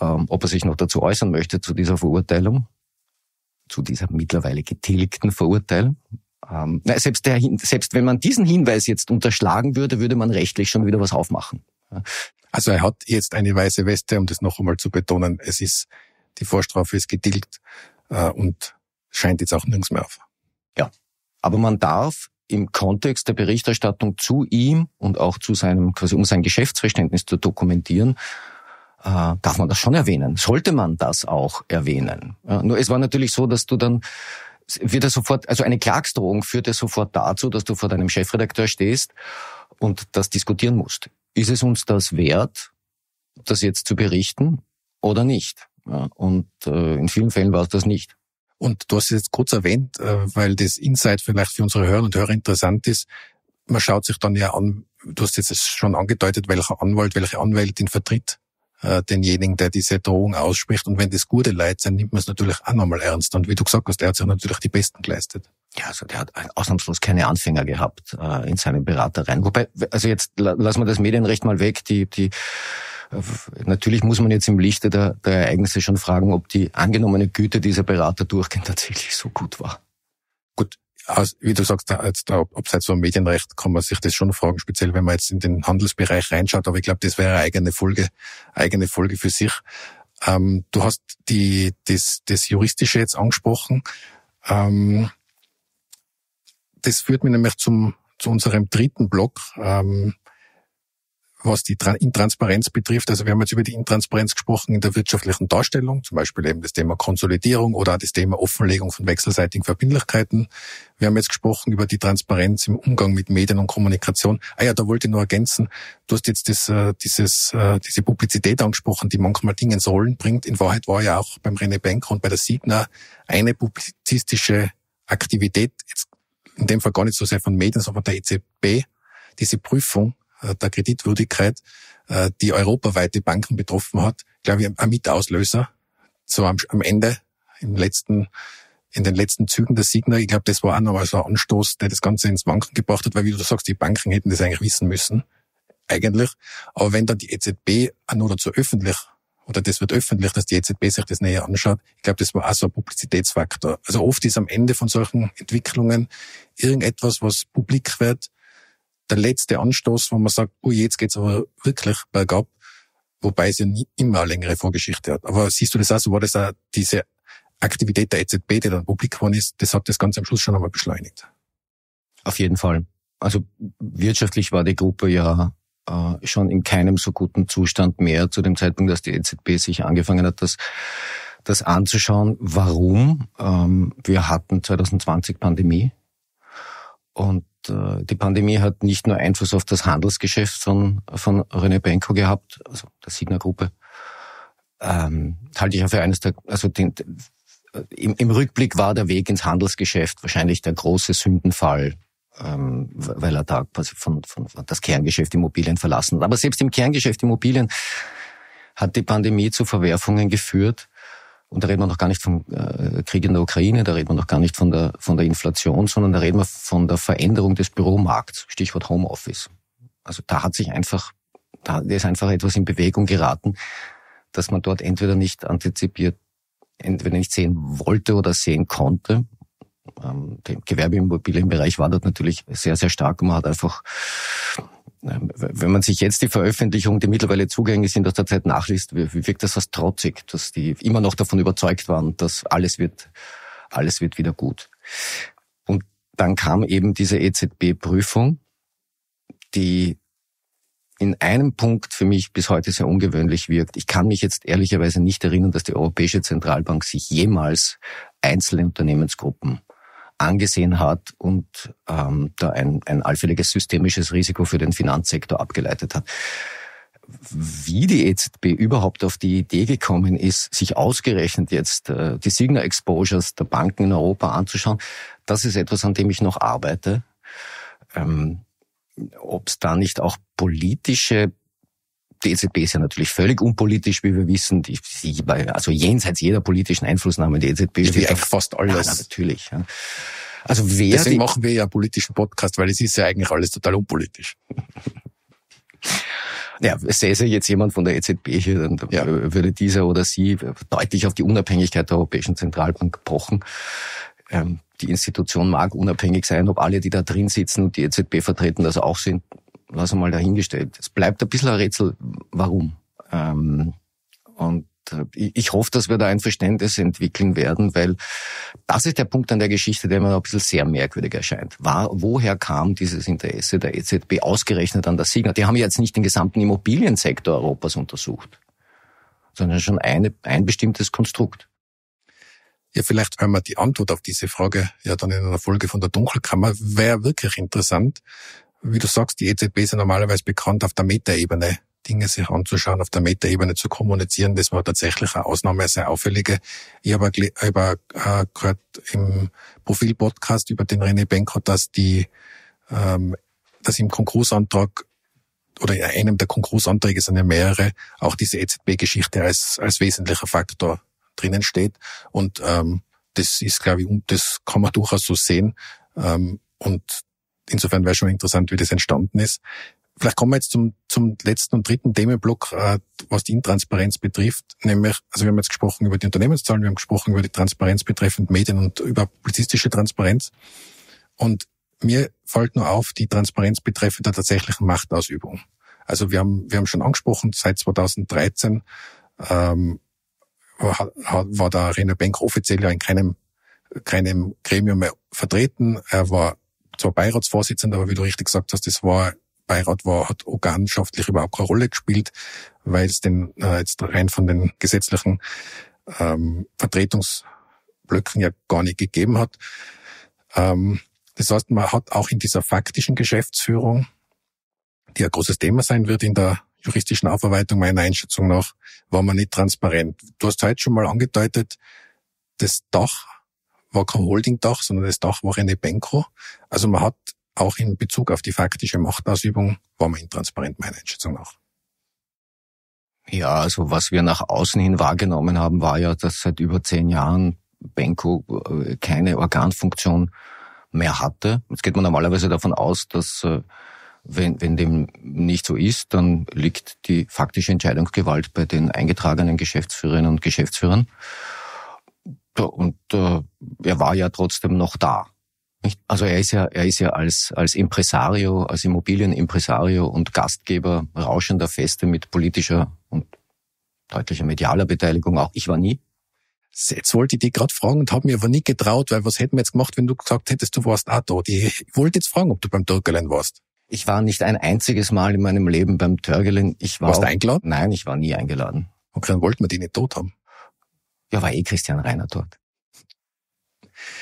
[SPEAKER 1] ähm, ob er sich noch dazu äußern möchte zu dieser Verurteilung, zu dieser mittlerweile getilgten Verurteilung. Ähm, na, selbst, der, selbst wenn man
[SPEAKER 2] diesen Hinweis jetzt unterschlagen würde, würde man rechtlich schon wieder was aufmachen. Also er hat jetzt eine weiße Weste, um das noch einmal zu betonen. Es ist, die Vorstrafe ist getilgt äh, und scheint jetzt auch nirgends mehr auf. Ja, aber man darf im Kontext
[SPEAKER 1] der Berichterstattung zu ihm und auch zu seinem, quasi um sein Geschäftsverständnis zu dokumentieren, äh, darf man das schon erwähnen. Sollte man das auch erwähnen. Ja, nur es war natürlich so, dass du dann wird er sofort, also eine Klagsdrohung führt ja sofort dazu, dass du vor deinem Chefredakteur stehst und das diskutieren musst ist es uns das wert,
[SPEAKER 2] das jetzt zu berichten oder nicht? Ja, und äh, in vielen Fällen war es das nicht. Und du hast es jetzt kurz erwähnt, äh, weil das Insight vielleicht für unsere Hörer und Hörer interessant ist. Man schaut sich dann ja an, du hast jetzt schon angedeutet, welcher Anwalt, welche Anwältin vertritt äh, denjenigen, der diese Drohung ausspricht. Und wenn das gute Leute sind, nimmt man es natürlich auch nochmal ernst. Und wie du gesagt hast, er hat sich natürlich die Besten geleistet. Ja, also der hat ausnahmslos keine Anfänger gehabt
[SPEAKER 1] äh, in seinen Beratereien. Wobei, also jetzt lassen wir das Medienrecht mal weg. Die, die äh, Natürlich muss man jetzt im Lichte der, der Ereignisse schon fragen, ob die angenommene Güte dieser Berater
[SPEAKER 2] durchgehend tatsächlich so gut war. Gut, aus, also, wie du sagst, jetzt, abseits vom Medienrecht kann man sich das schon fragen, speziell wenn man jetzt in den Handelsbereich reinschaut, aber ich glaube, das wäre eine eigene Folge, eigene Folge für sich. Ähm, du hast die, das, das Juristische jetzt angesprochen. Ähm, das führt mich nämlich zum, zu unserem dritten Block. Ähm, was die Intransparenz betrifft. Also wir haben jetzt über die Intransparenz gesprochen in der wirtschaftlichen Darstellung, zum Beispiel eben das Thema Konsolidierung oder auch das Thema Offenlegung von wechselseitigen Verbindlichkeiten. Wir haben jetzt gesprochen über die Transparenz im Umgang mit Medien und Kommunikation. Ah ja, da wollte ich nur ergänzen. Du hast jetzt das, äh, dieses, äh, diese Publizität angesprochen, die manchmal Dinge ins Rollen bringt. In Wahrheit war ja auch beim René Benker und bei der Signa eine publizistische Aktivität, jetzt in dem Fall gar nicht so sehr von Medien, sondern von der EZB, diese Prüfung äh, der Kreditwürdigkeit, äh, die europaweite Banken betroffen hat, glaube ich, ein Mitauslöser. So am, Ende, im letzten, in den letzten Zügen der Signer, ich glaube, das war auch nochmal so ein Anstoß, der das Ganze ins Wanken gebracht hat, weil wie du sagst, die Banken hätten das eigentlich wissen müssen. Eigentlich. Aber wenn dann die EZB an oder zu öffentlich oder das wird öffentlich, dass die EZB sich das näher anschaut. Ich glaube, das war auch so ein Publizitätsfaktor. Also oft ist am Ende von solchen Entwicklungen irgendetwas, was publik wird, der letzte Anstoß, wo man sagt, oh, jetzt geht's aber wirklich bergab, wobei es ja nie, immer eine längere Vorgeschichte hat. Aber siehst du das auch so, war das auch diese Aktivität der EZB, die dann publik geworden ist, das hat das Ganze am Schluss schon einmal beschleunigt. Auf jeden
[SPEAKER 1] Fall. Also wirtschaftlich war die Gruppe ja äh, schon in keinem so guten Zustand mehr zu dem Zeitpunkt, dass die EZB sich angefangen hat, das, das anzuschauen. Warum? Ähm, wir hatten 2020 Pandemie und äh, die Pandemie hat nicht nur Einfluss auf das Handelsgeschäft von, von René Benko gehabt, also der Signa-Gruppe. Ähm, halte ich auch für eines der, also den, äh, im, im Rückblick war der Weg ins Handelsgeschäft wahrscheinlich der große Sündenfall ähm, weil er da quasi von, von, von das Kerngeschäft Immobilien verlassen hat. Aber selbst im Kerngeschäft Immobilien hat die Pandemie zu Verwerfungen geführt, und da reden wir noch gar nicht vom äh, Krieg in der Ukraine, da reden wir noch gar nicht von der, von der Inflation, sondern da reden wir von der Veränderung des Büromarkts, Stichwort Homeoffice. Also da hat sich einfach, da ist einfach etwas in Bewegung geraten, dass man dort entweder nicht antizipiert, entweder nicht sehen wollte oder sehen konnte. Ähm, der Gewerbeimmobilienbereich war dort natürlich sehr, sehr stark und man hat einfach ähm, wenn man sich jetzt die Veröffentlichung, die mittlerweile zugänglich sind, aus der Zeit nachliest, wirkt das fast trotzig, dass die immer noch davon überzeugt waren, dass alles wird, alles wird wieder gut. Und dann kam eben diese EZB-Prüfung, die in einem Punkt für mich bis heute sehr ungewöhnlich wirkt. Ich kann mich jetzt ehrlicherweise nicht erinnern, dass die Europäische Zentralbank sich jemals einzelne Unternehmensgruppen angesehen hat und ähm, da ein, ein allfälliges systemisches Risiko für den Finanzsektor abgeleitet hat. Wie die EZB überhaupt auf die Idee gekommen ist, sich ausgerechnet jetzt äh, die Signal exposures der Banken in Europa anzuschauen, das ist etwas, an dem ich noch arbeite. Ähm, Ob es da nicht auch politische die EZB ist ja natürlich völlig unpolitisch, wie wir wissen. Die, die, also jenseits jeder politischen Einflussnahme die EZB steht, steht auf
[SPEAKER 2] fast alles. Ja, natürlich. Ja. Also wer Deswegen die, machen wir ja einen politischen Podcast, weil es ist ja eigentlich alles total unpolitisch. Ja, säße jetzt jemand von der EZB
[SPEAKER 1] hier, dann ja. würde dieser oder sie deutlich auf die Unabhängigkeit der Europäischen Zentralbank pochen. Ähm, die Institution mag unabhängig sein, ob alle, die da drin sitzen und die EZB vertreten, das auch sind, lass mal dahingestellt. Es bleibt ein bisschen ein Rätsel, warum. Ähm, und äh, ich hoffe, dass wir da ein Verständnis entwickeln werden, weil das ist der Punkt an der Geschichte, der mir ein bisschen sehr merkwürdig erscheint. War, woher kam dieses Interesse der EZB ausgerechnet an der Signa? Die haben jetzt nicht den gesamten Immobiliensektor Europas untersucht,
[SPEAKER 2] sondern schon eine, ein bestimmtes Konstrukt. Ja, vielleicht hören wir die Antwort auf diese Frage ja dann in einer Folge von der Dunkelkammer. Wäre wirklich interessant, wie du sagst, die EZB ist ja normalerweise bekannt, auf der Metaebene Dinge sich anzuschauen, auf der Metaebene zu kommunizieren. Das war tatsächlich eine Ausnahme, eine sehr auffällige. Ich habe, habe äh, gehört im Profil-Podcast über den René Benko, dass die, ähm, dass im Konkursantrag oder in einem der Konkursanträge sind ja mehrere, auch diese EZB-Geschichte als, als wesentlicher Faktor drinnen steht. Und ähm, das ist, glaube ich, das kann man durchaus so sehen. Ähm, und insofern wäre schon interessant, wie das entstanden ist. Vielleicht kommen wir jetzt zum, zum letzten und dritten Themenblock, äh, was die Intransparenz betrifft, nämlich, also wir haben jetzt gesprochen über die Unternehmenszahlen, wir haben gesprochen über die Transparenz betreffend Medien und über politistische Transparenz. Und mir fällt nur auf, die Transparenz betreffend der tatsächlichen Machtausübung. Also wir haben, wir haben schon angesprochen, seit 2013 ähm, war, war der Rene Bank offiziell ja in keinem, keinem Gremium mehr vertreten. Er war zwar Beiratsvorsitzender, aber wie du richtig gesagt hast, das war Beirat war, hat organschaftlich überhaupt keine Rolle gespielt, weil es den äh, jetzt rein von den gesetzlichen ähm, Vertretungsblöcken ja gar nicht gegeben hat. Ähm, das heißt, man hat auch in dieser faktischen Geschäftsführung, die ein großes Thema sein wird in der juristischen Aufarbeitung meiner Einschätzung nach, war man nicht transparent. Du hast heute schon mal angedeutet, das Dach war kein Holdingdach, sondern das Dach war eine Benko. Also man hat auch in Bezug auf die faktische Machtausübung war man intransparent, meiner Einschätzung nach. Ja,
[SPEAKER 1] also was wir nach außen hin wahrgenommen haben, war ja, dass seit über zehn Jahren Benko äh, keine Organfunktion mehr hatte. Jetzt geht man normalerweise davon aus, dass äh, wenn, wenn dem nicht so ist, dann liegt die faktische Entscheidungsgewalt bei den eingetragenen Geschäftsführerinnen und Geschäftsführern und äh, er war ja trotzdem noch da. Nicht? Also er ist ja, er ist ja als, als Impresario, als Immobilienimpresario und Gastgeber rauschender Feste mit politischer und
[SPEAKER 2] deutlicher medialer Beteiligung auch. Ich war nie. Jetzt wollte ich dich gerade fragen und habe mir aber nie getraut, weil was hätten wir jetzt gemacht, wenn du gesagt hättest, du warst auch dort. Ich wollte jetzt fragen, ob du beim Türkelen warst. Ich war nicht ein einziges Mal in meinem Leben beim Türkelen. Ich war Warst du eingeladen? Nein, ich war nie eingeladen. Okay, dann wollten wir die nicht tot haben. Ja, war eh Christian Reiner dort.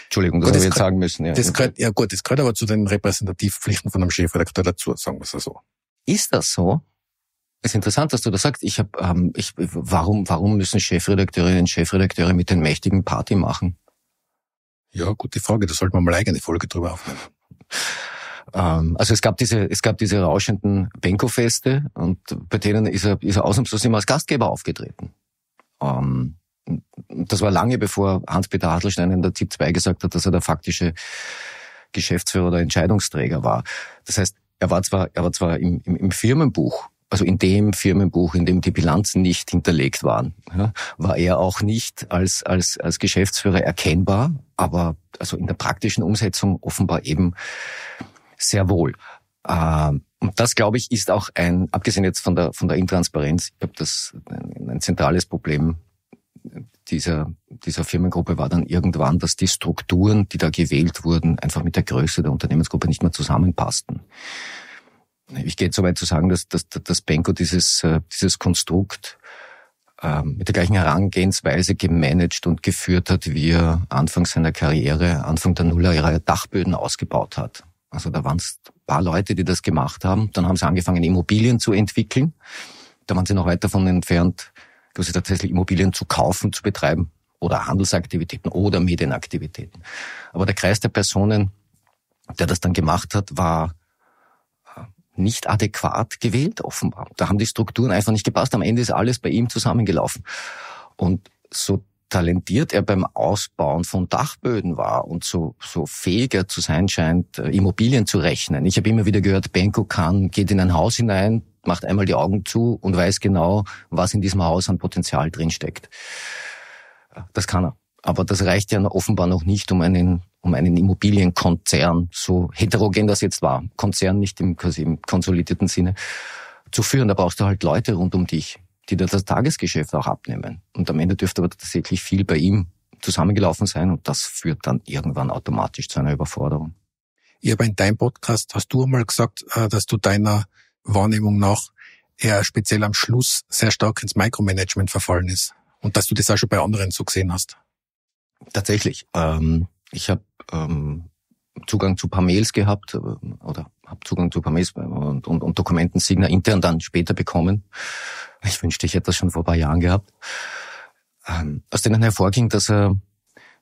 [SPEAKER 2] Entschuldigung, das, das ich jetzt sagen müssen. Ja, das gehört, ja gut, das gehört aber zu den Repräsentativpflichten von einem Chefredakteur dazu, sagen wir es so. Ist das so? Es ist interessant, dass du das sagst. Ich hab, ähm,
[SPEAKER 1] ich, warum, warum müssen Chefredakteurinnen und Chefredakteure mit den Mächtigen Party machen? Ja, gute Frage. Da sollten wir mal eigene Folge drüber aufnehmen. Ähm, also es gab diese, es gab diese rauschenden Benko-Feste und bei denen ist er, ist er ausnahmslos immer als Gastgeber aufgetreten. Ähm, das war lange bevor Hans-Peter Haselstein in der Tipp 2 gesagt hat, dass er der faktische Geschäftsführer oder Entscheidungsträger war. Das heißt, er war zwar, er war zwar im, im, im Firmenbuch, also in dem Firmenbuch, in dem die Bilanzen nicht hinterlegt waren, ja, war er auch nicht als, als, als Geschäftsführer erkennbar, aber also in der praktischen Umsetzung offenbar eben sehr wohl. Ähm, und das, glaube ich, ist auch ein, abgesehen jetzt von der, von der Intransparenz, ich glaube, das ein, ein zentrales Problem dieser, dieser Firmengruppe war dann irgendwann, dass die Strukturen, die da gewählt wurden, einfach mit der Größe der Unternehmensgruppe nicht mehr zusammenpassten. Ich gehe so weit zu sagen, dass, dass, dass Benko dieses, äh, dieses Konstrukt ähm, mit der gleichen Herangehensweise gemanagt und geführt hat, wie er Anfang seiner Karriere, Anfang der Nullerjahre Dachböden ausgebaut hat. Also da waren es paar Leute, die das gemacht haben. Dann haben sie angefangen, Immobilien zu entwickeln. Da waren sie noch weit davon entfernt, quasi tatsächlich Immobilien zu kaufen, zu betreiben oder Handelsaktivitäten oder Medienaktivitäten. Aber der Kreis der Personen, der das dann gemacht hat, war äh, nicht adäquat gewählt, offenbar. Da haben die Strukturen einfach nicht gepasst. Am Ende ist alles bei ihm zusammengelaufen. Und so talentiert er beim Ausbauen von Dachböden war und so, so fähiger zu sein scheint, äh, Immobilien zu rechnen. Ich habe immer wieder gehört, Benko kann, geht in ein Haus hinein, macht einmal die Augen zu und weiß genau, was in diesem Haus an Potenzial drinsteckt. Das kann er. Aber das reicht ja offenbar noch nicht, um einen, um einen Immobilienkonzern, so heterogen das jetzt war, Konzern nicht im, im konsolidierten Sinne, zu führen. Da brauchst du halt Leute rund um dich, die dir das Tagesgeschäft auch abnehmen. Und am Ende dürfte aber tatsächlich viel bei ihm zusammengelaufen sein und das führt dann irgendwann automatisch zu einer Überforderung.
[SPEAKER 2] Ich habe in deinem Podcast, hast du einmal gesagt, äh, dass du deiner Wahrnehmung nach er speziell am Schluss sehr stark ins Micromanagement verfallen ist und dass du das auch schon bei anderen so gesehen hast. Tatsächlich. Ähm, ich habe ähm, Zugang zu paar Mails gehabt äh, oder habe Zugang
[SPEAKER 1] zu paar Mails äh, und, und, und Dokumenten intern dann später bekommen. Ich wünschte, ich hätte das schon vor paar Jahren gehabt. Ähm, aus denen hervorging, dass er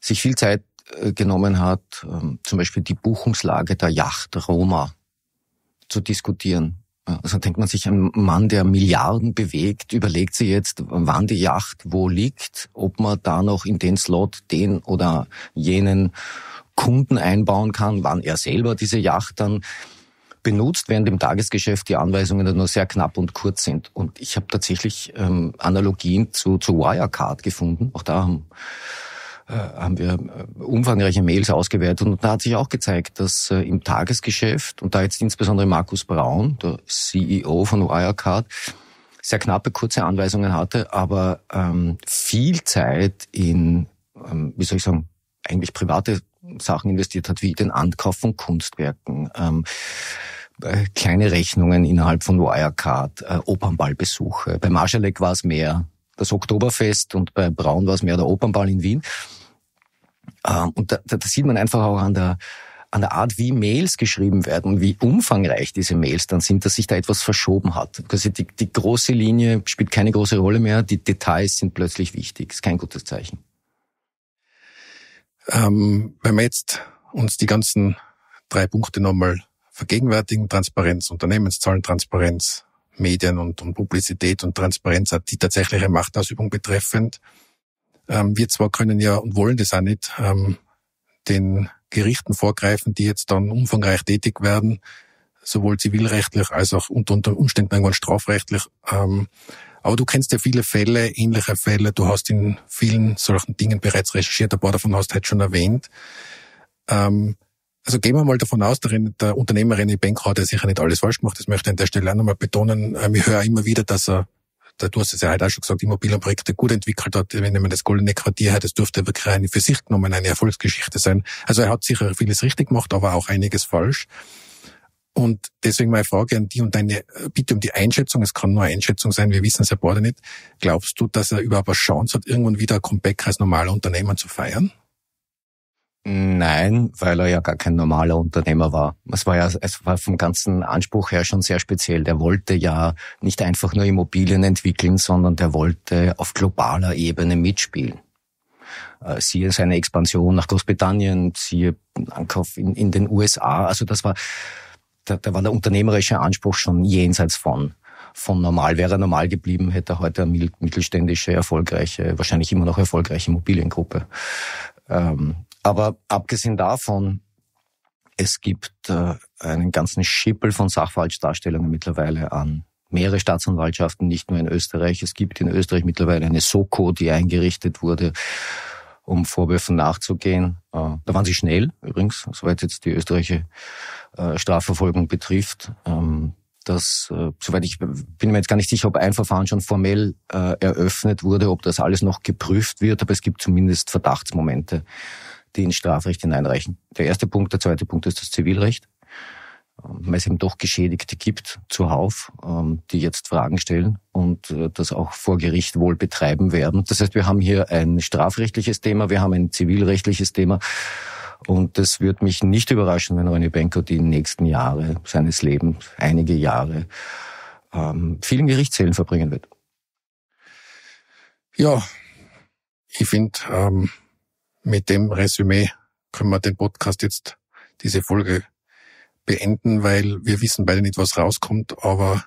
[SPEAKER 1] sich viel Zeit äh, genommen hat, ähm, zum Beispiel die Buchungslage der Yacht Roma zu diskutieren also denkt man sich, ein Mann, der Milliarden bewegt, überlegt sich jetzt, wann die Yacht wo liegt, ob man da noch in den Slot den oder jenen Kunden einbauen kann, wann er selber diese Yacht dann benutzt, während im Tagesgeschäft die Anweisungen dann nur sehr knapp und kurz sind. Und ich habe tatsächlich ähm, Analogien zu, zu Wirecard gefunden. Auch da haben äh, haben wir äh, umfangreiche Mails ausgewertet und da hat sich auch gezeigt, dass äh, im Tagesgeschäft und da jetzt insbesondere Markus Braun, der CEO von Wirecard, sehr knappe, kurze Anweisungen hatte, aber ähm, viel Zeit in, ähm, wie soll ich sagen, eigentlich private Sachen investiert hat, wie den Ankauf von Kunstwerken, ähm, äh, kleine Rechnungen innerhalb von Wirecard, äh, Opernballbesuche. Bei Marschalek war es mehr das Oktoberfest und bei Braun war es mehr der Opernball in Wien. Ähm, und da, da sieht man einfach auch an der, an der Art, wie Mails geschrieben werden und wie umfangreich diese Mails dann sind, dass sich da etwas verschoben hat. Also die, die große Linie spielt keine große Rolle
[SPEAKER 2] mehr, die Details sind plötzlich wichtig. Ist kein gutes Zeichen. Ähm, wenn wir jetzt uns die ganzen drei Punkte nochmal vergegenwärtigen, Transparenz, Unternehmenszahlen, Transparenz, Medien und, und Publizität und Transparenz hat, die tatsächliche Machtausübung betreffend. Ähm, wir zwar können ja und wollen das auch nicht ähm, den Gerichten vorgreifen, die jetzt dann umfangreich tätig werden, sowohl zivilrechtlich als auch unter, unter Umständen irgendwann strafrechtlich. Ähm, aber du kennst ja viele Fälle, ähnliche Fälle. Du hast in vielen solchen Dingen bereits recherchiert. Ein paar davon hast du heute halt schon erwähnt. Ähm, also gehen wir mal davon aus, der, der Unternehmer René Benkrau hat ja sicher nicht alles falsch gemacht. Das möchte ich an der Stelle auch nochmal betonen. Ähm, ich höre immer wieder, dass er, du hast es ja heute auch schon gesagt, Immobilienprojekte gut entwickelt hat. Wenn man das goldene Quartier hat, das dürfte wirklich eine für sich genommen eine Erfolgsgeschichte sein. Also er hat sicher vieles richtig gemacht, aber auch einiges falsch. Und deswegen meine Frage an die und deine äh, Bitte um die Einschätzung. Es kann nur eine Einschätzung sein, wir wissen es ja beide nicht. Glaubst du, dass er überhaupt eine Chance hat, irgendwann wieder ein Comeback als normaler Unternehmer zu feiern?
[SPEAKER 1] Nein, weil er ja gar kein normaler Unternehmer war. Es war ja, es war vom ganzen Anspruch her schon sehr speziell. Der wollte ja nicht einfach nur Immobilien entwickeln, sondern der wollte auf globaler Ebene mitspielen. Äh, siehe seine Expansion nach Großbritannien, siehe Ankauf in, in den USA. Also das war, da, da war der unternehmerische Anspruch schon jenseits von von normal. Wäre er normal geblieben, hätte er heute eine mittelständische, erfolgreiche, wahrscheinlich immer noch erfolgreiche Immobiliengruppe. Ähm, aber abgesehen davon, es gibt äh, einen ganzen Schippel von Sachverhaltsdarstellungen mittlerweile an mehrere Staatsanwaltschaften, nicht nur in Österreich. Es gibt in Österreich mittlerweile eine Soko, die eingerichtet wurde, um Vorwürfen nachzugehen. Äh, da waren sie schnell, übrigens, soweit jetzt die österreichische äh, Strafverfolgung betrifft. Ähm, das, äh, soweit ich bin mir jetzt gar nicht sicher, ob ein Verfahren schon formell eröffnet wurde, ob das alles noch geprüft wird, aber es gibt zumindest Verdachtsmomente die ins Strafrecht hineinreichen. Der erste Punkt, der zweite Punkt ist das Zivilrecht, ähm, weil es eben doch Geschädigte gibt, zuhauf, ähm, die jetzt Fragen stellen und äh, das auch vor Gericht wohl betreiben werden. Das heißt, wir haben hier ein strafrechtliches Thema, wir haben ein zivilrechtliches Thema. Und das wird mich nicht überraschen, wenn René Benko die nächsten Jahre seines Lebens,
[SPEAKER 2] einige Jahre, ähm, vielen Gerichtssälen verbringen wird. Ja, ich finde, ähm, mit dem Resümee können wir den Podcast jetzt, diese Folge beenden, weil wir wissen beide nicht, was rauskommt, aber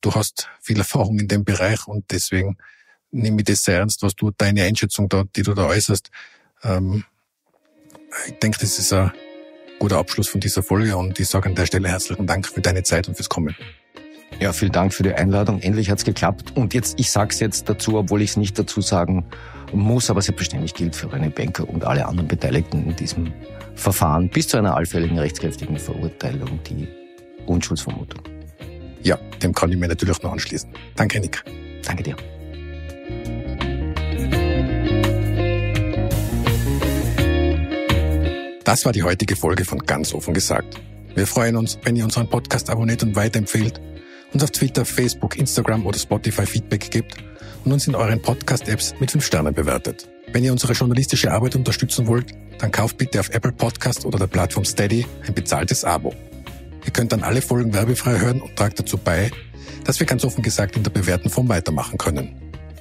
[SPEAKER 2] du hast viel Erfahrung in dem Bereich und deswegen nehme ich das sehr ernst, was du, deine Einschätzung da, die du da äußerst. Ähm, ich denke, das ist ein guter Abschluss von dieser Folge und ich sage an der Stelle herzlichen Dank für deine Zeit und fürs Kommen. Ja, vielen Dank für die Einladung. Endlich hat's geklappt. Und jetzt, ich sag's
[SPEAKER 1] jetzt dazu, obwohl ich es nicht dazu sagen muss aber selbstverständlich gilt für René Banker und alle anderen Beteiligten in diesem Verfahren bis zu einer allfälligen rechtskräftigen Verurteilung die
[SPEAKER 2] Unschuldsvermutung. Ja, dem kann ich mir natürlich nur anschließen. Danke, Nick. Danke dir. Das war die heutige Folge von Ganz offen gesagt. Wir freuen uns, wenn ihr unseren Podcast abonniert und weiterempfehlt, uns auf Twitter, Facebook, Instagram oder Spotify Feedback gebt und uns in euren Podcast-Apps mit 5 Sternen bewertet. Wenn ihr unsere journalistische Arbeit unterstützen wollt, dann kauft bitte auf Apple Podcast oder der Plattform Steady ein bezahltes Abo. Ihr könnt dann alle Folgen werbefrei hören und tragt dazu bei, dass wir ganz offen gesagt in der bewährten Form weitermachen können.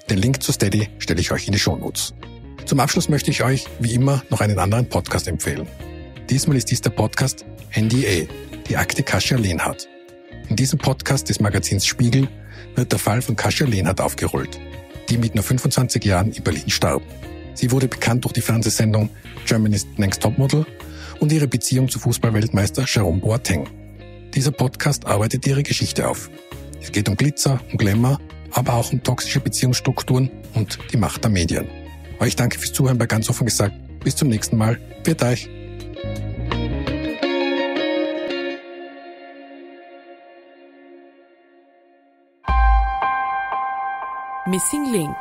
[SPEAKER 2] Den Link zu Steady stelle ich euch in die Shownotes. Zum Abschluss möchte ich euch, wie immer, noch einen anderen Podcast empfehlen. Diesmal ist dies der Podcast NDA, die Akte Kasia Lehnhardt. In diesem Podcast des Magazins Spiegel wird der Fall von Kasia Lehnhardt aufgerollt, die mit nur 25 Jahren in Berlin starb. Sie wurde bekannt durch die Fernsehsendung Germany's Next Topmodel und ihre Beziehung zu Fußballweltmeister Jerome Boateng. Dieser Podcast arbeitet ihre Geschichte auf. Es geht um Glitzer, um Glamour, aber auch um toxische Beziehungsstrukturen und die Macht der Medien. Euch danke fürs Zuhören bei ganz offen gesagt. Bis zum nächsten Mal. Wird euch. Missing Link